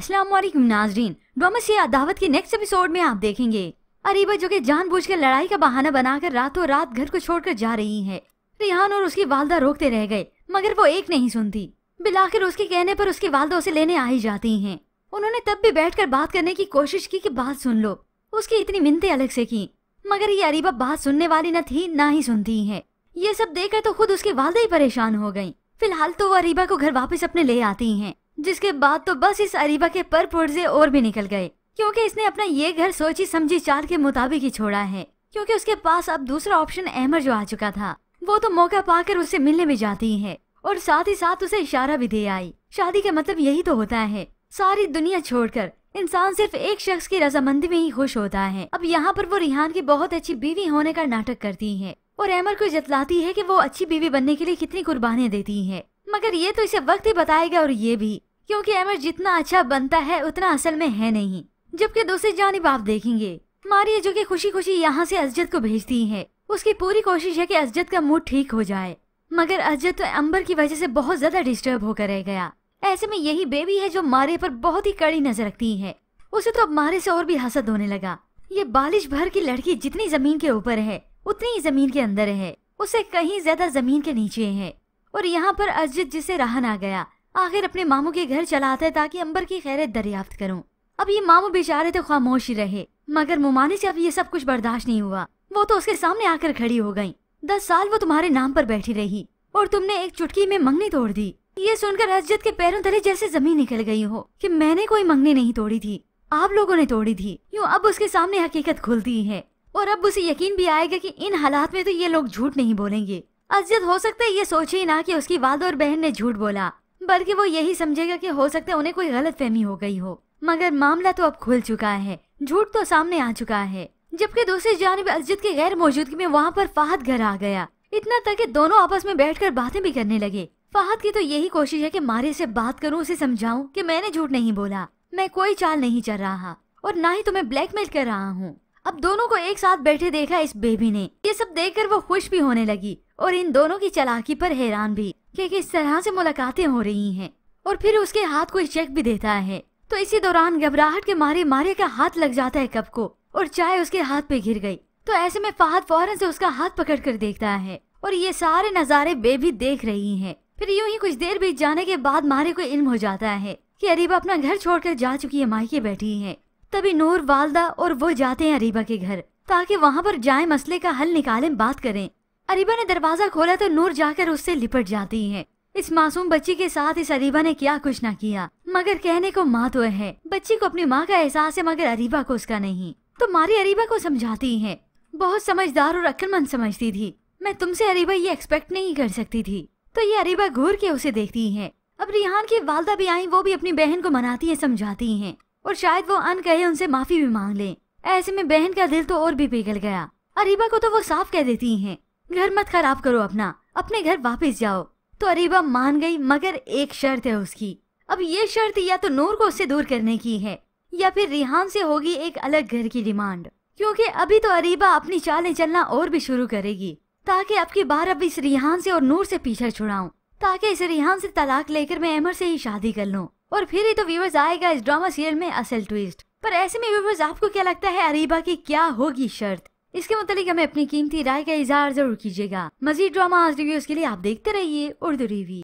असलम नाजरीन ये दावत के नेक्स्ट एपिसोड में आप देखेंगे अरीबा जो कि जानबूझकर लड़ाई का बहाना बनाकर रातों रात घर को छोड़कर जा रही है रिहान और उसकी वालदा रोकते रह गए मगर वो एक नहीं सुनती बिलाखिर उसके कहने पर उसकी वालदा उसे लेने आ ही जाती हैं। उन्होंने तब भी बैठकर बात करने की कोशिश की कि बात सुन लो उसकी इतनी मिनते अलग से की मगर ये अरीबा बात सुनने वाली न थी ना ही सुनती है ये सब देखकर तो खुद उसकी वालदा ही परेशान हो गयी फिलहाल तो वो अरीबा को घर वापस अपने ले आती है जिसके बाद तो बस इस अरीबा के पर पुर्जे और भी निकल गए क्योंकि इसने अपना ये घर सोची समझी चाल के मुताबिक ही छोड़ा है क्योंकि उसके पास अब दूसरा ऑप्शन अहमर जो आ चुका था वो तो मौका पाकर उससे मिलने भी जाती है और साथ ही साथ उसे इशारा भी दे आई शादी का मतलब यही तो होता है सारी दुनिया छोड़कर इंसान सिर्फ एक शख्स की रजामंदी में ही खुश होता है अब यहाँ पर वो रिहान की बहुत अच्छी बीवी होने का नाटक करती है और अहमर को जतलाती है कि वो अच्छी बीवी बनने के लिए कितनी कुर्बानियाँ देती है मगर ये तो इसे वक्त ही बताएगा और ये भी क्योंकि अमर जितना अच्छा बनता है उतना असल में है नहीं जबकि दूसरी जानब आप देखेंगे मारिय जो कि खुशी खुशी यहाँ से अजत को भेजती है उसकी पूरी कोशिश है कि अजत का मूड ठीक हो जाए मगर अजत तो अंबर की वजह से बहुत ज्यादा डिस्टर्ब होकर रह गया ऐसे में यही बेबी है जो मारे पर बहुत ही कड़ी नजर रखती है उसे तो अब मारे से और भी हसद होने लगा ये बालिश भर की लड़की जितनी जमीन के ऊपर है उतनी ही जमीन के अंदर है उसे कहीं ज्यादा जमीन के नीचे है और यहाँ पर अजित जिसे रहा ना गया आखिर अपने मामू के घर चला आता है ताकि अंबर की खैरत दरियाफ्त करूँ अब ये मामू बेचारे तो खामोश ही रहे मगर मुमानी से अब ये सब कुछ बर्दाश्त नहीं हुआ वो तो उसके सामने आकर खड़ी हो गयी दस साल वो तुम्हारे नाम पर बैठी रही और तुमने एक चुटकी में मंगनी तोड़ दी ये सुनकर अजत के पैरों तले जैसे जमीन निकल गई हो कि मैंने कोई मंगनी नहीं तोड़ी थी आप लोगों ने तोड़ी थी यूँ अब उसके सामने हकीकत खुलती है और अब उसे यकीन भी आएगा कि इन हालात में तो ये लोग झूठ नहीं बोलेंगे अजियत हो सकता है ये सोचे ही ना कि उसकी वाल और बहन ने झूठ बोला बल्कि वो यही समझेगा कि हो सकता है उन्हें कोई गलत फहमी हो गई हो मगर मामला तो अब खुल चुका है झूठ तो सामने आ चुका है जबकि दूसरी जानब अजियत की गैर मौजूदगी में वहाँ पर फाहद घर आ गया इतना तक कि दोनों आपस में बैठ बातें भी करने लगे फाहद की तो यही कोशिश है की मारे ऐसी बात करूँ उसे समझाऊँ की मैंने झूठ नहीं बोला मैं कोई चाल नहीं चल रहा और ना ही तुम्हें तो ब्लैकमेल कर रहा हूँ अब दोनों को एक साथ बैठे देखा इस बेबी ने ये सब देखकर वो खुश भी होने लगी और इन दोनों की चलाकी पर हैरान भी कि किस तरह से मुलाकातें हो रही हैं और फिर उसके हाथ को चेक भी देता है तो इसी दौरान घबराहट के मारे मारे का हाथ लग जाता है कप को और चाय उसके हाथ पे गिर गई तो ऐसे में फहद फौरन से उसका हाथ पकड़ कर देखता है और ये सारे नज़ारे बेबी देख रही है फिर यूँ ही कुछ देर बीत जाने के बाद मारे को इल्म हो जाता है कि अरीबा अपना घर छोड़कर जा चुकी है मायके बैठी है तभी नूर वालदा और वो जाते हैं अरीबा के घर ताकि वहाँ पर जाए मसले का हल निकाले बात करें अरीबा ने दरवाजा खोला तो नूर जाकर उससे लिपट जाती है इस मासूम बच्ची के साथ इस अरीबा ने क्या कुछ ना किया मगर कहने को माँ तो है बच्ची को अपनी माँ का एहसास है मगर अरीबा को उसका नहीं तो मारी अरीबा को समझाती है बहुत समझदार और अक्लमंद समझती थी मैं तुमसे अरीबा ये एक्सपेक्ट नहीं कर सकती थी तो ये अरीबा घूर के उसे देखती है अब रिहान की वालदा भी आई वो भी अपनी बहन को मनाती है समझाती है और शायद वो अन कहे उनसे माफी भी मांग ले ऐसे में बहन का दिल तो और भी पिघल गया अरीबा को तो वो साफ कह देती है घर मत खराब करो अपना अपने घर वापिस जाओ तो अरीबा मान गई मगर एक शर्त है उसकी अब ये शर्त या तो नूर को उससे दूर करने की है या फिर रिहान से होगी एक अलग घर की डिमांड क्योंकि अभी तो अरीबा अपनी चालें चलना और भी शुरू करेगी ताकि आपकी बार अब इस रिहान से और नूर से पीछा छुड़ाऊं ताकि इसे रिहान से तलाक लेकर मैं अमर से ही शादी कर लूँ और फिर ही तो व्यूवर्स आएगा इस ड्रामा सीरियल में असल ट्विस्ट पर ऐसे में व्यूवर्स आपको क्या लगता है अरीबा की क्या होगी शर्त इसके मतलब हमें अपनी कीमती राय का इजहार जरूर कीजिएगा मजीद ड्रामा रिव्यूज के लिए आप देखते रहिए उर्दू रिव्यू